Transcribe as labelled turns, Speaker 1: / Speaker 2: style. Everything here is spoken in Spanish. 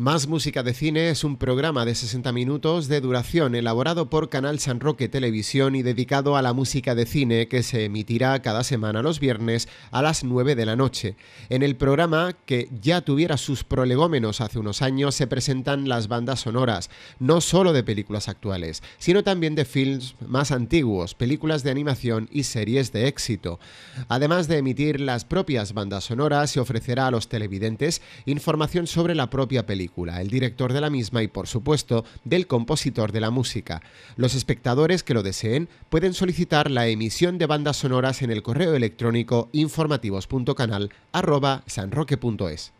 Speaker 1: Más Música de Cine es un programa de 60 minutos de duración elaborado por Canal San Roque Televisión y dedicado a la música de cine que se emitirá cada semana los viernes a las 9 de la noche. En el programa, que ya tuviera sus prolegómenos hace unos años, se presentan las bandas sonoras, no solo de películas actuales, sino también de films más antiguos, películas de animación y series de éxito. Además de emitir las propias bandas sonoras, se ofrecerá a los televidentes información sobre la propia película el director de la misma y, por supuesto, del compositor de la música. Los espectadores que lo deseen pueden solicitar la emisión de bandas sonoras en el correo electrónico informativos.canal@sanroque.es.